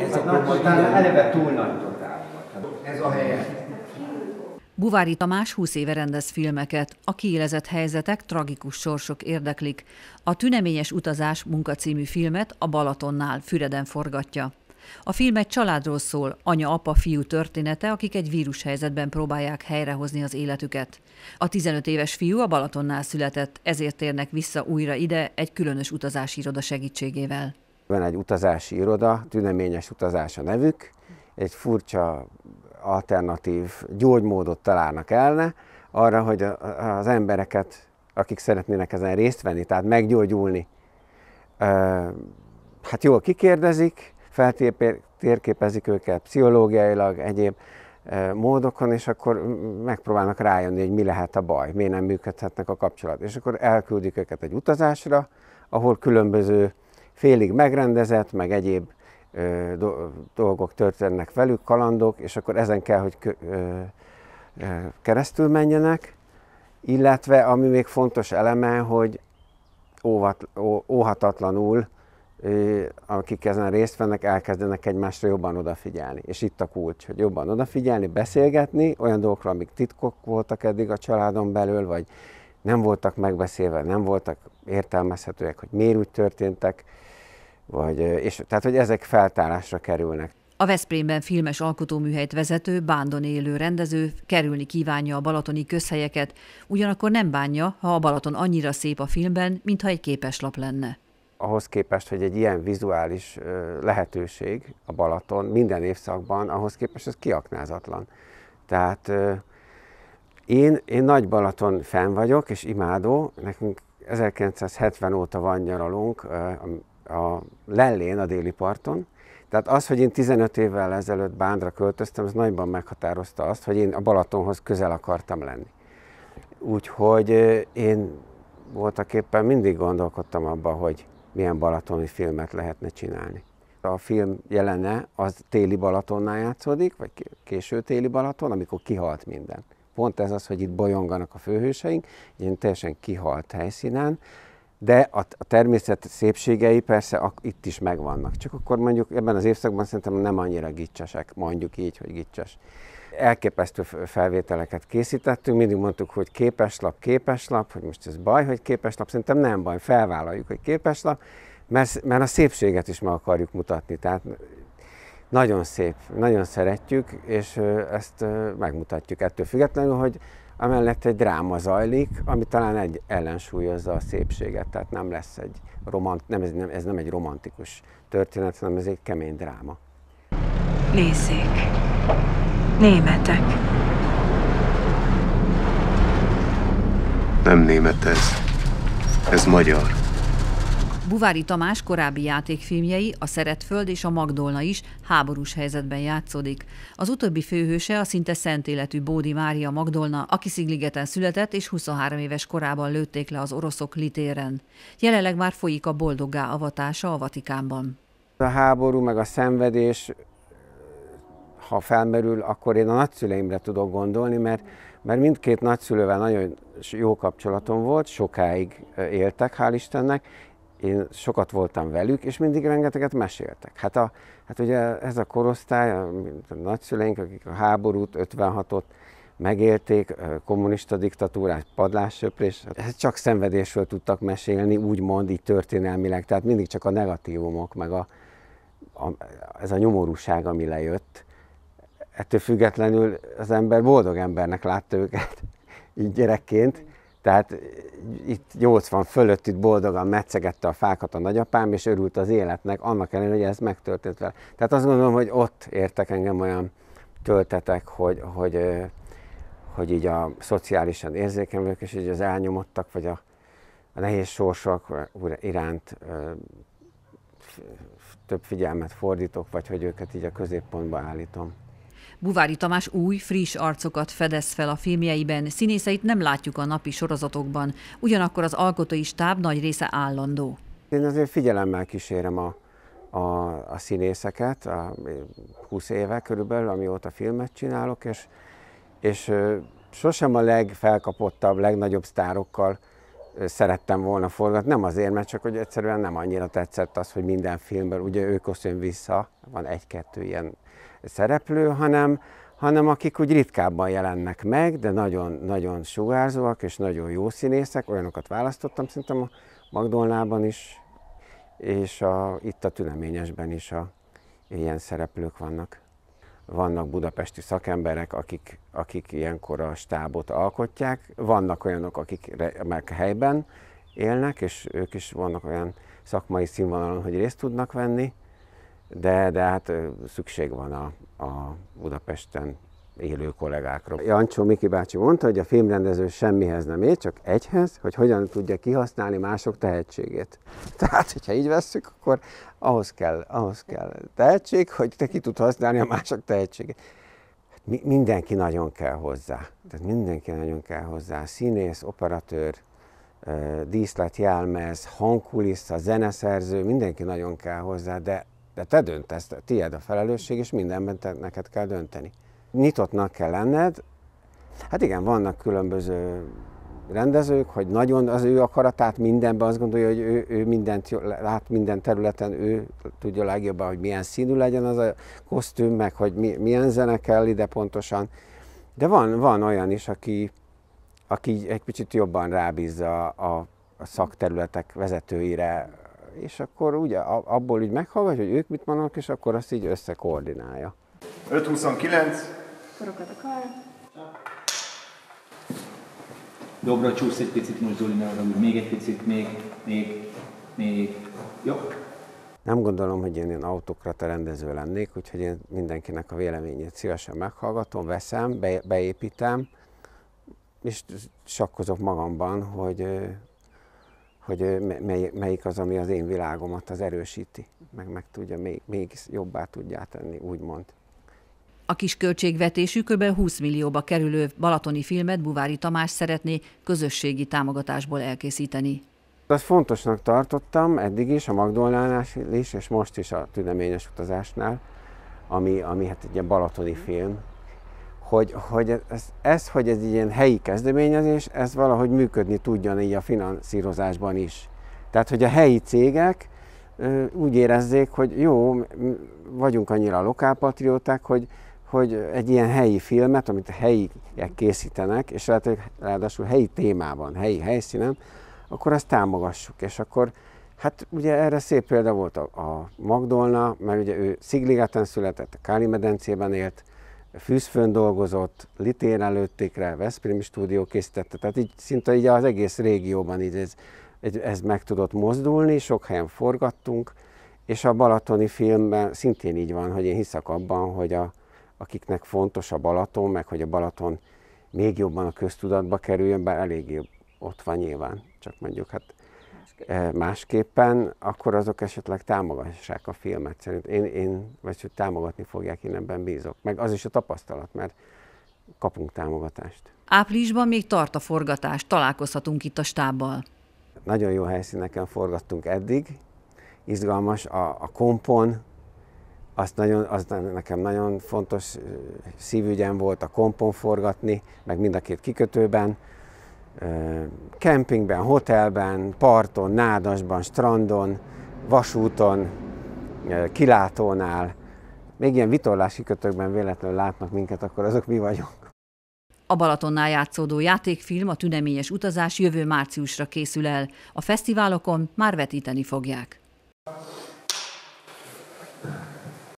ez a nagy eleve túl nagy totál Ez a helye. Buvári Tamás 20 éve rendez filmeket. A kiélezett helyzetek, tragikus sorsok érdeklik. A Tüneményes utazás munkacímű filmet a Balatonnál Füreden forgatja. A film egy családról szól, anya-apa-fiú története, akik egy vírushelyzetben próbálják helyrehozni az életüket. A 15 éves fiú a Balatonnál született, ezért térnek vissza újra ide egy különös utazási iroda segítségével van egy utazási iroda, tüneményes utazás a nevük, egy furcsa alternatív gyógymódot találnak elne, arra, hogy az embereket, akik szeretnének ezen részt venni, tehát meggyógyulni, hát jól kikérdezik, feltérképezik őket pszichológiailag, egyéb módokon, és akkor megpróbálnak rájönni, hogy mi lehet a baj, miért nem működhetnek a kapcsolat. És akkor elküldik őket egy utazásra, ahol különböző félig megrendezett, meg egyéb dolgok történnek velük, kalandok, és akkor ezen kell, hogy keresztül menjenek, illetve ami még fontos eleme, hogy óvat, ó, óhatatlanul akik ezen részt vennek, elkezdenek egymásra jobban odafigyelni. És itt a kulcs, hogy jobban odafigyelni, beszélgetni olyan dolgokra, amik titkok voltak eddig a családon belül, vagy nem voltak megbeszélve, nem voltak értelmezhetőek, hogy miért úgy történtek, vagy, és, tehát, hogy ezek feltárásra kerülnek. A Veszprémben filmes alkotóműhelyt vezető, Bándon élő rendező kerülni kívánja a balatoni közhelyeket, ugyanakkor nem bánja, ha a Balaton annyira szép a filmben, mintha egy képeslap lenne. Ahhoz képest, hogy egy ilyen vizuális lehetőség a Balaton minden évszakban, ahhoz képest ez kiaknázatlan. Tehát én, én Nagy Balaton fenn vagyok, és imádó. Nekünk 1970 óta van nyaralunk, a Lellén, a déli parton. Tehát az, hogy én 15 évvel ezelőtt Bándra költöztem, az nagyban meghatározta azt, hogy én a Balatonhoz közel akartam lenni. Úgyhogy én voltak éppen mindig gondolkodtam abba, hogy milyen balatoni filmet lehetne csinálni. A film jelene az téli Balatonnál játszódik, vagy késő téli Balaton, amikor kihalt minden. Pont ez az, hogy itt bolyonganak a főhőseink, egy teljesen kihalt helyszínen, de a, a természet szépségei persze a, itt is megvannak. Csak akkor mondjuk ebben az évszakban szerintem nem annyira gicsesek, mondjuk így, hogy gicses. Elképesztő felvételeket készítettünk, mindig mondtuk, hogy képeslap, képeslap, hogy most ez baj, hogy képeslap, szerintem nem baj, felvállaljuk, hogy képeslap, mert, mert a szépséget is meg akarjuk mutatni. Tehát nagyon szép, nagyon szeretjük, és ezt megmutatjuk ettől függetlenül, hogy amellett egy dráma zajlik, ami talán egy ellensúlyozza a szépséget, tehát nem lesz egy romant, nem, ez, nem, ez nem egy romantikus történet, hanem ez egy kemény dráma. Nézzék, németek. Nem német ez, ez magyar. Buvári Tamás korábbi játékfilmjei, a Szeretföld és a Magdolna is háborús helyzetben játszódik. Az utóbbi főhőse a szinte szent életű Bódi Mária Magdolna, aki Szigligeten született és 23 éves korában lőtték le az oroszok litéren. Jelenleg már folyik a boldoggá avatása a Vatikánban. A háború meg a szenvedés, ha felmerül, akkor én a nagyszüleimre tudok gondolni, mert, mert mindkét nagyszülővel nagyon jó kapcsolatom volt, sokáig éltek, hál' Istennek, én sokat voltam velük, és mindig rengeteget meséltek. Hát, a, hát ugye ez a korosztály, a, a nagyszüleink, akik a háborút, 56-ot megélték, kommunista diktatúrát, padlássöprés, hát csak szenvedésről tudtak mesélni, úgymond így történelmileg, tehát mindig csak a negatívumok, meg a, a, ez a nyomorúság, ami lejött. Ettől függetlenül az ember boldog embernek látta őket, így gyerekként tehát eh, itt 80 fölött itt boldogan metszegette a fákat a nagyapám, és örült az életnek, annak ellenére, hogy ez megtörtént vele. Tehát azt gondolom, hogy ott értek engem olyan töltetek, hogy, hogy, eh, hogy így a szociálisan érzékenyek és így az elnyomottak, vagy a, a nehéz sorsok iránt eh, több figyelmet fordítok, vagy hogy őket így a középpontba állítom. Buvári Tamás új, friss arcokat fedez fel a filmjeiben, színészeit nem látjuk a napi sorozatokban, ugyanakkor az alkotói stáb nagy része állandó. Én azért figyelemmel kísérem a, a, a színészeket, a 20 éve körülbelül, amióta filmet csinálok, és, és sosem a legfelkapottabb, legnagyobb sztárokkal szerettem volna forgatni, nem azért, mert csak hogy egyszerűen nem annyira tetszett az, hogy minden filmben, ugye ő vissza, van egy-kettő ilyen szereplő, hanem, hanem akik úgy ritkábban jelennek meg, de nagyon-nagyon sugárzóak és nagyon jó színészek, olyanokat választottam szerintem a Magdolnában is, és a, itt a Tüneményesben is a, ilyen szereplők vannak. Vannak budapesti szakemberek, akik, akik ilyenkor a stábot alkotják, vannak olyanok, akik meg helyben élnek, és ők is vannak olyan szakmai színvonalon, hogy részt tudnak venni, de, de hát szükség van a, a Budapesten élő kollégákra. Jancsó Miki bácsi mondta, hogy a filmrendező semmihez nem ér, csak egyhez, hogy hogyan tudja kihasználni mások tehetségét. Tehát, hogyha így vesszük, akkor ahhoz kell, ahhoz kell tehetség, hogy te ki tud használni a mások tehetségét. Mi, mindenki nagyon kell hozzá. Tehát mindenki nagyon kell hozzá. Színész, operatőr, díszletjelmez, hangkulissza, zeneszerző, mindenki nagyon kell hozzá, de de te döntesz, tiéd a felelősség, és mindenben te, neked kell dönteni. Nyitottnak kell lenned. Hát igen, vannak különböző rendezők, hogy nagyon az ő akaratát mindenben azt gondolja, hogy ő, ő mindent lát minden területen, ő tudja legjobban, hogy milyen színű legyen az a kosztüm, meg hogy mi, milyen zene kell ide pontosan. De van, van olyan is, aki, aki egy kicsit jobban rábízza a, a szakterületek vezetőire és akkor ugye abból így meghallgatja, hogy ők mit mondanak, és akkor azt így összekoordinálja. 5.29. Korokat a kar. Dobra, csúsz egy picit most, Zoli, ne arra, Még egy picit, még, még, még. Jó. Nem gondolom, hogy én ilyen autokrata rendező lennék, úgyhogy én mindenkinek a véleményét szívesen meghallgatom, veszem, be, beépítem, és sakkozok magamban, hogy hogy mely, melyik az, ami az én világomat az erősíti, meg, meg tudja, még, még jobbá tudja tenni, úgymond. A kis költségvetésű kb. 20 millióba kerülő balatoni filmet Buvári Tamás szeretné közösségi támogatásból elkészíteni. Azt fontosnak tartottam eddig is, a Magdolnánál is, és most is a tüneményes utazásnál, ami, ami hát egy ilyen balatoni film, hogy, hogy ez, ez, hogy ez ilyen helyi kezdeményezés, ez valahogy működni tudjon így a finanszírozásban is. Tehát, hogy a helyi cégek úgy érezzék, hogy jó, vagyunk annyira lokálpatrióták, hogy, hogy egy ilyen helyi filmet, amit a helyiek készítenek, és lehet ráadásul helyi témában, helyi helyszínen, akkor azt támogassuk. És akkor, hát ugye erre szép példa volt a, a Magdolna, mert ugye ő Szigligeten született, a Káli medencében élt, Fűzfőn dolgozott, Litén előtték rá, Veszprémi stúdió készítette, tehát így szinte így az egész régióban így ez, ez meg tudott mozdulni, sok helyen forgattunk, és a balatoni filmben szintén így van, hogy én hiszek abban, hogy a, akiknek fontos a Balaton, meg hogy a Balaton még jobban a köztudatba kerüljön, bár eléggé ott van nyilván, csak mondjuk hát E, másképpen, akkor azok esetleg támogassák a filmet szerint. Én, én vagy hogy támogatni fogják, én ebben bízok. Meg az is a tapasztalat, mert kapunk támogatást. Áprilisban még tart a forgatás, találkozhatunk itt a stábbal. Nagyon jó helyszíneken forgattunk eddig, izgalmas a, a kompon, azt nagyon, az nekem nagyon fontos szívügyem volt a kompon forgatni, meg mind a két kikötőben kempingben, hotelben, parton, nádasban, strandon, vasúton, kilátónál, még ilyen vitorlási kötökben véletlenül látnak minket, akkor azok mi vagyunk. A Balatonnál játszódó játékfilm a tüneményes utazás jövő márciusra készül el. A fesztiválokon már vetíteni fogják.